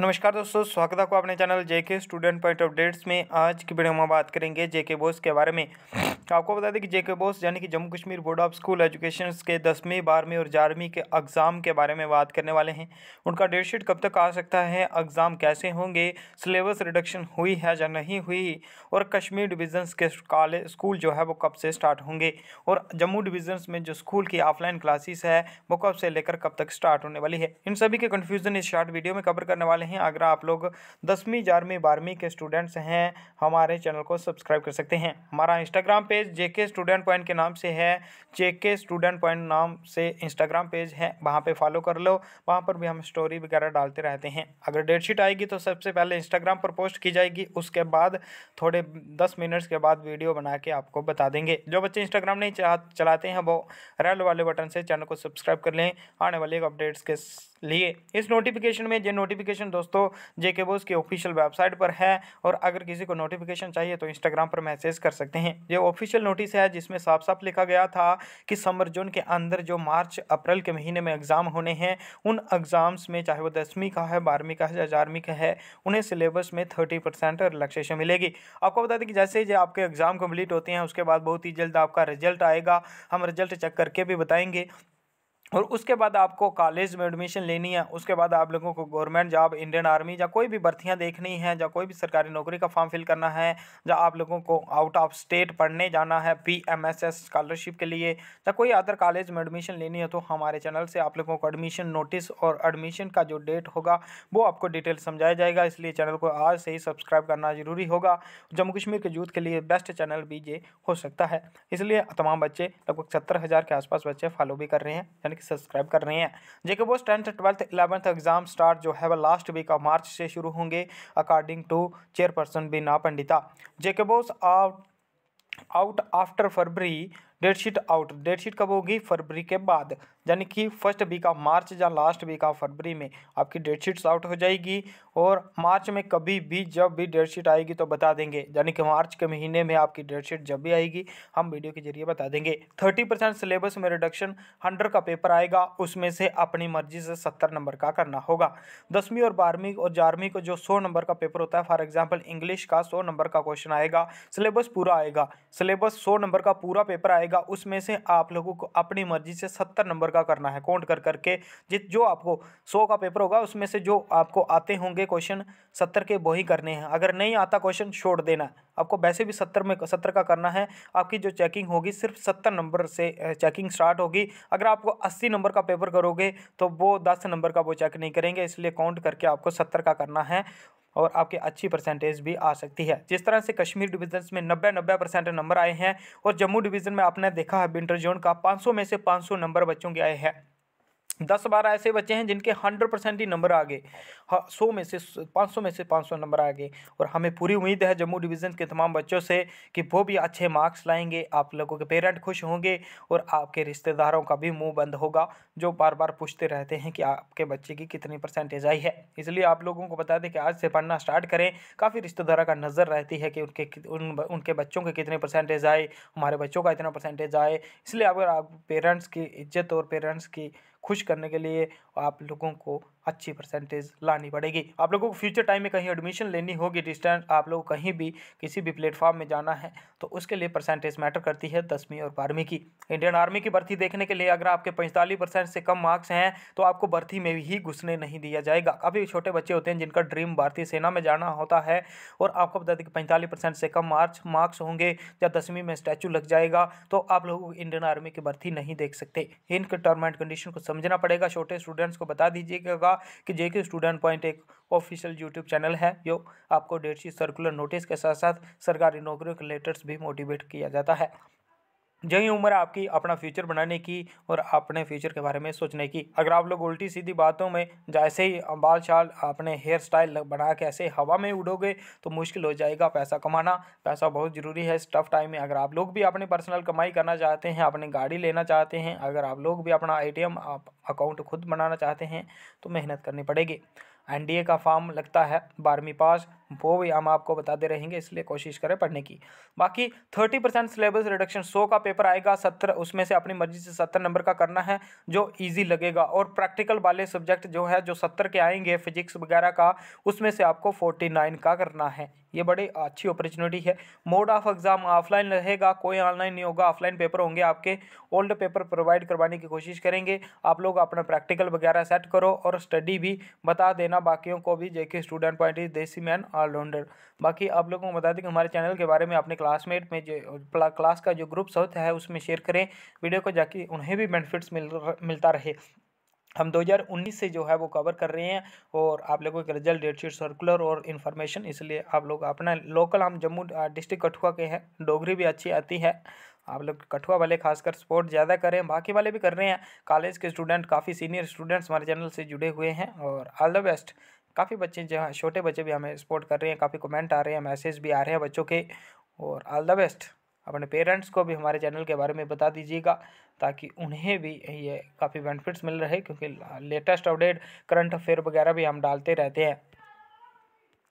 नमस्कार दोस्तों स्वागत है आपको अपने channel JK student point updates में आज की वीडियो में बात करेंगे जेके बोस के बारे में तो आपको बता दें कि जेके बोस यानी कि Jammu Kashmir board of school education के दसवीं बारहवीं और ग्यारहवीं के एग्ज़ाम के बारे में बात करने वाले हैं उनका डेट शीट कब तक आ सकता है एग्ज़ाम कैसे होंगे सिलेबस रिडक्शन हुई है या नहीं हुई और कश्मीर डिविजन्स के कॉलेज स्कूल जो है वो कब से स्टार्ट होंगे और जम्मू डिविजन्स में जो स्कूल की ऑफलाइन क्लासेस है वो कब से लेकर कब तक स्टार्ट होने वाली है इन सभी के कन्फ्यूज़न इस शार्ट वीडियो में कवर करने वाले हैं अगर आप लोग दसवीं ग्यारहवीं बारहवीं के स्टूडेंट्स हैं हमारे चैनल को सब्सक्राइब कर सकते हैं हमारा Instagram page JK student point के नाम से है जेके स्टूडेंट पॉइंट नाम से इंस्टाग्राम पेज है वहाँ पे फॉलो कर लो वहाँ पर भी हम स्टोरी वगैरह डालते रहते हैं अगर डेटशीट आएगी तो सबसे पहले इंस्टाग्राम पर पोस्ट की जाएगी उसके बाद थोड़े दस मिनट्स के बाद वीडियो बना के आपको बता देंगे जो बच्चे इंस्टाग्राम नहीं चलाते हैं वो रेल वाले बटन से चैनल को सब्सक्राइब कर लें आने वाले अपडेट्स के लिए इस नोटिफिकेशन में ये नोटिफिकेशन दोस्तों जेके बोस की ऑफिशियल वेबसाइट पर है और अगर किसी को नोटिफिकेशन चाहिए तो इंस्टाग्राम पर मैसेज कर सकते हैं ये ऑफिस ऑफिशियल नोटिस है जिसमें साफ साफ लिखा गया था कि समर जोन के अंदर जो मार्च अप्रैल के महीने में एग्ज़ाम होने हैं उन एग्ज़ाम्स में चाहे वो दसवीं का है बारहवीं का है या ग्यारहवीं का है उन्हें सिलेबस में थर्टी परसेंट रिलैक्सेशन मिलेगी आपको बता दें कि जैसे ही आपके एग्ज़ाम कम्प्लीट होते हैं उसके बाद बहुत ही जल्द आपका रिजल्ट आएगा हम रिजल्ट चेक करके भी बताएंगे और उसके बाद आपको कॉलेज में एडमिशन लेनी है उसके बाद आप लोगों को गवर्नमेंट जॉब इंडियन आर्मी या कोई भी भर्तियाँ देखनी है या कोई भी सरकारी नौकरी का फॉर्म फिल करना है या आप लोगों को आउट ऑफ स्टेट पढ़ने जाना है P M S S scholarship के लिए या कोई अदर कॉलेज में एडमिशन लेनी है तो हमारे चैनल से आप लोगों को एडमिशन नोटिस और एडमिशन का जो डेट होगा वो आपको डिटेल समझाया जाएगा इसलिए चैनल को आज से ही सब्सक्राइब करना ज़रूरी होगा जम्मू कश्मीर के यूथ के लिए बेस्ट चैनल भी ये हो सकता है इसलिए तमाम बच्चे लगभग सत्तर हज़ार के आसपास बच्चे फॉलो भी कर रहे हैं यानी कि सब्सक्राइब कर रहे हैं JK BOSE tenth twelfth eleventh exam start जो है वह लास्ट वीक ऑफ मार्च से शुरू होंगे according to chairperson Bina Pandita JK BOSE out after फरवरी date sheet out date sheet कब होगी फरवरी के बाद यानी कि फर्स्ट वीक ऑफ मार्च या लास्ट वीक ऑफ फरवरी में आपकी डेट शीट्स आउट हो जाएगी और मार्च में कभी भी जब भी डेट शीट आएगी तो बता देंगे यानी कि मार्च के महीने में आपकी डेट शीट जब भी आएगी हम वीडियो के जरिए बता देंगे थर्टी परसेंट सिलेबस में रिडक्शन हंड्रेड का पेपर आएगा उसमें से अपनी मर्जी से सत्तर नंबर का करना होगा दसवीं और बारहवीं और ग्यारहवीं को जो सौ नंबर का पेपर होता है फॉर एग्जाम्पल इंग्लिश का सौ नंबर का क्वेश्चन आएगा सिलेबस पूरा आएगा सिलेबस सौ नंबर का पूरा पेपर आएगा आएगा उसमें से आप लोगों को अपनी मर्जी से सत्तर नंबर का करना है काउंट कर करके जित जो आपको सौ का पेपर होगा उसमें से जो आपको आते होंगे क्वेश्चन सत्तर के वही करने हैं अगर नहीं आता क्वेश्चन छोड़ देना आपको वैसे भी सत्तर में सत्तर का करना है आपकी जो चेकिंग होगी सिर्फ सत्तर नंबर से चेकिंग स्टार्ट होगी अगर आपको अस्सी नंबर का पेपर करोगे तो वो दस नंबर का वो चेक नहीं करेंगे इसलिए काउंट करके आपको सत्तर का करना है और आपके अच्छी परसेंटेज भी आ सकती है जिस तरह से कश्मीर डिवीजन में नब्बे नब्बे परसेंट नंबर आए हैं और जम्मू डिवीज़न में आपने देखा है बिंटर जोन का पाँच में से पाँच नंबर बच्चों के आए हैं दस बारह ऐसे बच्चे हैं जिनके हंड्रेड परसेंट ही नंबर आ गए हाँ, सौ में से पाँच सौ में से पाँच सौ नंबर आ गए और हमें पूरी उम्मीद है जम्मू डिवीज़न के तमाम बच्चों से कि वो भी अच्छे मार्क्स लाएंगे आप लोगों के पेरेंट खुश होंगे और आपके रिश्तेदारों का भी मुँह बंद होगा जो बार बार पूछते रहते हैं कि आपके बच्चे की कितनी परसेंटेज आई है इसलिए आप लोगों को बता दें कि आज से पढ़ना स्टार्ट करें काफ़ी रिश्तेदारों का नज़र रहती है कि उनके उनके बच्चों के कितने परसेंटेज आए हमारे बच्चों का इतना परसेंटेज आए इसलिए अगर आप पेरेंट्स की इज्जत और पेरेंट्स की खुश करने के लिए आप लोगों को अच्छी परसेंटेज लानी पड़ेगी आप लोगों को फ्यूचर टाइम में कहीं एडमिशन लेनी होगी डिस्टेंस आप लोग कहीं भी किसी भी प्लेटफॉर्म में जाना है तो उसके लिए परसेंटेज मैटर करती है दसवीं और बारहवीं की इंडियन आर्मी की भर्ती देखने के लिए अगर आपके पैंतालीस परसेंट से कम मार्क्स हैं तो आपको भर्ती में ही घुसने नहीं दिया जाएगा अभी छोटे बच्चे होते हैं जिनका ड्रीम भारतीय सेना में जाना होता है और आपको बता दें कि पैंतालीस परसेंट से कम मार्क्स मार्क्स होंगे या दसवीं में स्टैचू लग जाएगा तो आप लोगों को इंडियन आर्मी की भर्ती नहीं देख सकते इनके टर्म एंड कंडीशन को समझना पड़ेगा छोटे स्टूडेंट्स को बता दीजिएगा होगा कि जेके स्टूडेंट पॉइंट एक ऑफिशियल यूट्यूब चैनल है जो आपको डेट शीट सर्कुलर नोटिस के साथ साथ सरकारी नौकरियों के लेटर्स भी मोटिवेट किया जाता है यही उम्र आपकी अपना फ्यूचर बनाने की और अपने फ्यूचर के बारे में सोचने की अगर आप लोग उल्टी सीधी बातों में जैसे ही बाल शाल अपने हेयर स्टाइल बना के ऐसे हवा में उड़ोगे तो मुश्किल हो जाएगा पैसा कमाना पैसा बहुत ज़रूरी है इस टफ टाइम में अगर आप लोग भी अपने पर्सनल कमाई करना चाहते हैं अपनी गाड़ी लेना चाहते हैं अगर आप लोग भी अपना ए अकाउंट खुद बनाना चाहते हैं तो मेहनत करनी पड़ेगी एनडीए का फॉर्म लगता है बारहवीं पास वो भी हम आपको बताते रहेंगे इसलिए कोशिश करें पढ़ने की बाकी थर्टी परसेंट सिलेबस रिडक्शन सौ का पेपर आएगा सत्तर उसमें से अपनी मर्जी से सत्तर नंबर का करना है जो ईजी लगेगा और प्रैक्टिकल वाले सब्जेक्ट जो है जो सत्तर के आएंगे फिजिक्स वगैरह का उसमें से आपको फोर्टी नाइन का करना है ये बड़ी अच्छी अपॉर्चुनिटी है मोड ऑफ एग्ज़ाम ऑफलाइन रहेगा कोई ऑनलाइन नहीं होगा ऑफलाइन पेपर होंगे आपके ओल्ड पेपर प्रोवाइड करवाने की कोशिश करेंगे आप लोग अपना प्रैक्टिकल वगैरह सेट करो और स्टडी भी बता देना बाकियों को भी JK student point is desi man allrounder बाकी आप लोगों को बता दें कि हमारे चैनल के बारे में अपने क्लासमेट में जो क्लास का जो ग्रुप्स होता है उसमें शेयर करें वीडियो को जाके उन्हें भी बेनिफिट्स मिल मिलता रहे हम 2019 से जो है वो कवर कर रहे हैं और आप लोगों के रिजल्ट डेटशीट सर्कुलर और इन्फॉर्मेशन इसलिए आप लोग अपना लोकल हम जम्मू डिस्ट्रिक्ट कठुआ के हैं डोगरी भी अच्छी आती है आप लोग कठुआ वाले खासकर सपोर्ट ज़्यादा कर रहे हैं बाकी वाले भी कर रहे हैं कॉलेज के स्टूडेंट काफ़ी सीनियर स्टूडेंट्स हमारे चैनल से जुड़े हुए हैं और ऑल द बेस्ट काफ़ी बच्चे जो हैं छोटे बच्चे भी हमें सपोर्ट कर रहे हैं काफ़ी कमेंट आ रहे हैं मैसेज भी आ रहे हैं बच्चों के और ऑल द बेस्ट अपने पेरेंट्स को भी हमारे चैनल के बारे में बता दीजिएगा ताकि उन्हें भी ये काफ़ी बेनिफिट्स मिल रहे क्योंकि लेटेस्ट अपडेट करंट अफेयर वगैरह भी हम डालते रहते हैं